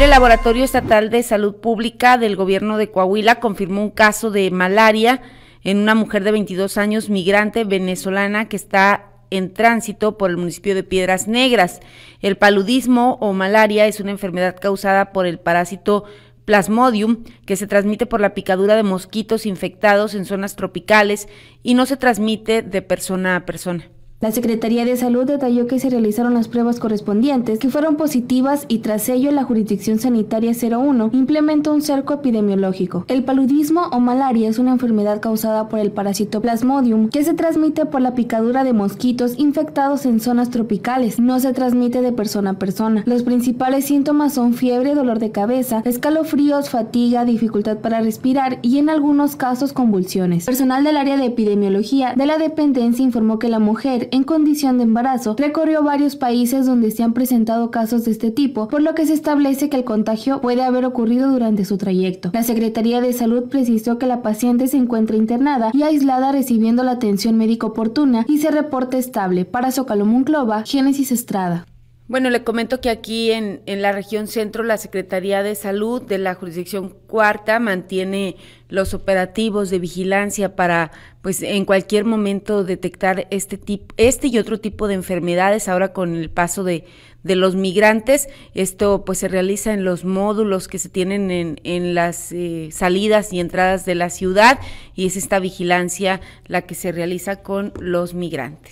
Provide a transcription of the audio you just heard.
el Laboratorio Estatal de Salud Pública del Gobierno de Coahuila confirmó un caso de malaria en una mujer de 22 años migrante venezolana que está en tránsito por el municipio de Piedras Negras. El paludismo o malaria es una enfermedad causada por el parásito Plasmodium, que se transmite por la picadura de mosquitos infectados en zonas tropicales y no se transmite de persona a persona. La Secretaría de Salud detalló que se realizaron las pruebas correspondientes, que fueron positivas y tras ello la jurisdicción sanitaria 01 implementó un cerco epidemiológico. El paludismo o malaria es una enfermedad causada por el parásito Plasmodium que se transmite por la picadura de mosquitos infectados en zonas tropicales. No se transmite de persona a persona. Los principales síntomas son fiebre, dolor de cabeza, escalofríos, fatiga, dificultad para respirar y en algunos casos convulsiones. Personal del área de epidemiología de la dependencia informó que la mujer en condición de embarazo recorrió varios países donde se han presentado casos de este tipo, por lo que se establece que el contagio puede haber ocurrido durante su trayecto. La Secretaría de Salud precisó que la paciente se encuentra internada y aislada recibiendo la atención médica oportuna y se reporta estable. Para zocalomunclova Génesis Estrada. Bueno, le comento que aquí en, la región centro la Secretaría de Salud de la jurisdicción cuarta mantiene los operativos de vigilancia para pues en cualquier momento detectar este tipo este y otro tipo de enfermedades ahora con el paso de, los migrantes. Esto pues se realiza en los módulos que se tienen en, en las eh, salidas y entradas de la ciudad y es esta vigilancia la que se realiza con los migrantes.